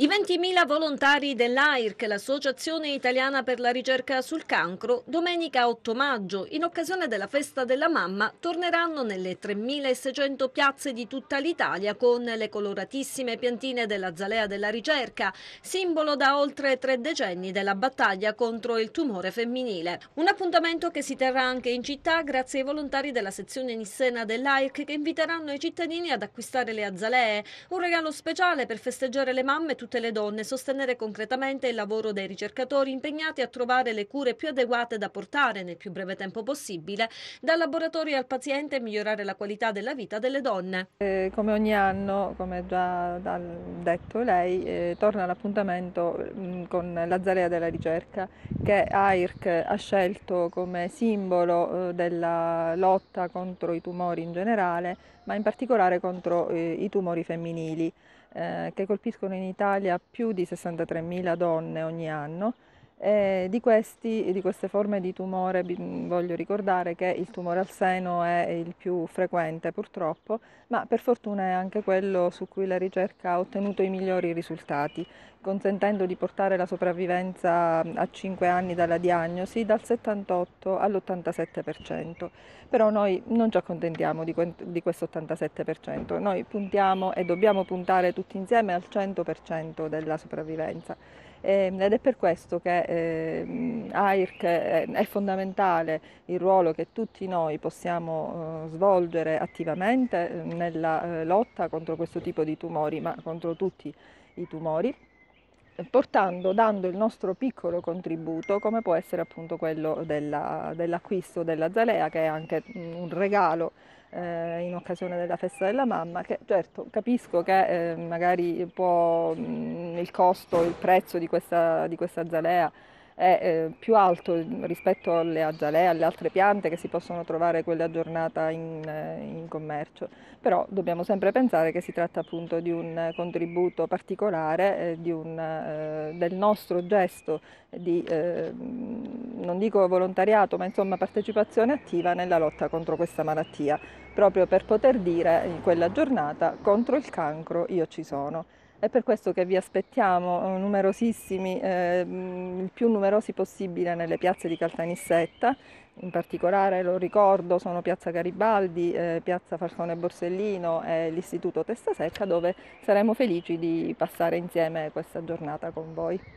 I 20.000 volontari dell'AIRC, l'Associazione Italiana per la Ricerca sul Cancro, domenica 8 maggio, in occasione della Festa della Mamma, torneranno nelle 3.600 piazze di tutta l'Italia con le coloratissime piantine della Zalea della Ricerca, simbolo da oltre tre decenni della battaglia contro il tumore femminile. Un appuntamento che si terrà anche in città grazie ai volontari della sezione Nissena dell'AIRC che inviteranno i cittadini ad acquistare le azalee, un regalo speciale per festeggiare le mamme tutte tutte le donne, sostenere concretamente il lavoro dei ricercatori impegnati a trovare le cure più adeguate da portare nel più breve tempo possibile dal laboratorio al paziente e migliorare la qualità della vita delle donne. Eh, come ogni anno, come già detto lei, eh, torna l'appuntamento mm, con l'Azalea della ricerca che AIRC ha scelto come simbolo eh, della lotta contro i tumori in generale, ma in particolare contro eh, i tumori femminili eh, che colpiscono in Italia più di 63.000 donne ogni anno. E di, questi, di queste forme di tumore voglio ricordare che il tumore al seno è il più frequente purtroppo, ma per fortuna è anche quello su cui la ricerca ha ottenuto i migliori risultati consentendo di portare la sopravvivenza a 5 anni dalla diagnosi dal 78 all'87%. Però noi non ci accontentiamo di, di questo 87%, noi puntiamo e dobbiamo puntare tutti insieme al 100% della sopravvivenza. Ehm, ed è per questo che eh, AIRC è fondamentale il ruolo che tutti noi possiamo eh, svolgere attivamente ehm, nella eh, lotta contro questo tipo di tumori, ma contro tutti i tumori portando, dando il nostro piccolo contributo, come può essere appunto quello della, dell'acquisto della zalea, che è anche mm, un regalo eh, in occasione della festa della mamma, che certo capisco che eh, magari può mh, mm, il costo, il prezzo di questa, di questa zalea è eh, più alto rispetto alle azalee, alle altre piante che si possono trovare quelle a giornata in, eh, in commercio, però dobbiamo sempre pensare che si tratta appunto di un contributo particolare eh, un, eh, del nostro gesto di, eh, non dico volontariato, ma insomma partecipazione attiva nella lotta contro questa malattia, proprio per poter dire in quella giornata contro il cancro io ci sono. È per questo che vi aspettiamo eh, numerosissimi, eh, mm, il più numerosi possibile nelle piazze di Caltanissetta, in particolare lo ricordo sono Piazza Garibaldi, eh, Piazza Falcone Borsellino e l'Istituto Testa Secca dove saremo felici di passare insieme questa giornata con voi.